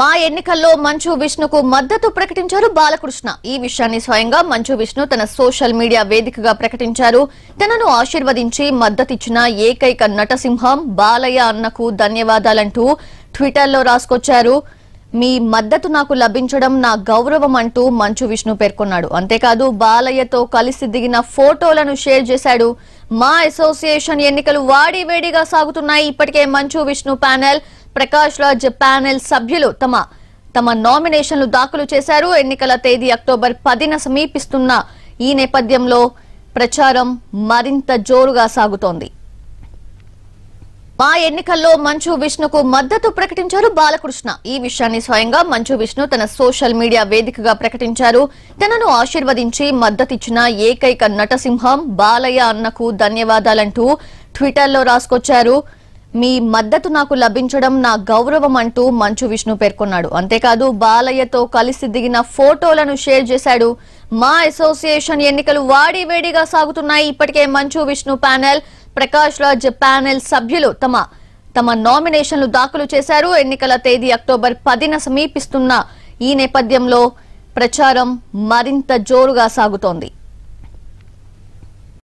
మా ఎన్నికల్లో మంచు విష్ణుకు మద్దతు ప్రకటించారు బాలకృష్ణ ఈ విషయాన్ని స్వయంగా మంచు విష్ణు తన సోషల్ మీడియా వేదికగా ప్రకటించారు తనను ఆశీర్వదించి మద్దతిచ్చిన ఏకైక నటసింహం బాలయ్య అన్నకు ధన్యవాదాలంటూ ట్విట్టర్లో రాసుకొచ్చారు మీ మద్దతు నాకు లభించడం నా గౌరవం అంటూ మంచు విష్ణు పేర్కొన్నాడు అంతేకాదు బాలయ్యతో కలిసి దిగిన ఫోటోలను షేర్ చేశాడు మా అసోసియేషన్ ఎన్నికలు వాడివేడిగా సాగుతున్నాయి ఇప్పటికే మంచు విష్ణు ప్యానెల్ ప్రకాష్ రాజ్ ప్యానెల్ సభ్యులు తమ తమ నామినేషన్లు దాఖలు చేశారు ఎన్నికల తేదీ అక్టోబర్ పదిన సమీపిస్తున్న ఈ నేపథ్యంలో ప్రచారం మరింత జోరుగా సాగుతోంది ఆ ఎన్నికల్లో మంచు విష్ణుకు మద్దతు ప్రకటించారు బాలకృష్ణ ఈ విషయాన్ని స్వయంగా మంచు విష్ణు తన సోషల్ మీడియా వేదికగా ప్రకటించారు తనను ఆశీర్వదించి మద్దతిచ్చిన ఏకైక నటసింహం బాలయ్య అన్నకు ధన్యవాదాలంటూ ట్విట్టర్లో రాసుకొచ్చారు మీ మద్దతు నాకు లభించడం నా గౌరవం అంటూ మంచు విష్ణు పేర్కొన్నాడు అంతేకాదు బాలయ్యతో కలిసి దిగిన ఫోటోలను షేర్ చేశాడు మా అసోసియేషన్ ఎన్నికలు వాడివేడిగా సాగుతున్నాయి ఇప్పటికే మంచు విష్ణు ప్యానెల్ ప్రకాష్ రాజ్ ప్యానెల్ సభ్యులు తమ తమ నామినేషన్లు దాఖలు చేశారు ఎన్నికల తేదీ అక్టోబర్ పదిన సమీపిస్తున్న ఈ నేపథ్యంలో ప్రచారం మరింత జోరుగా సాగుతోంది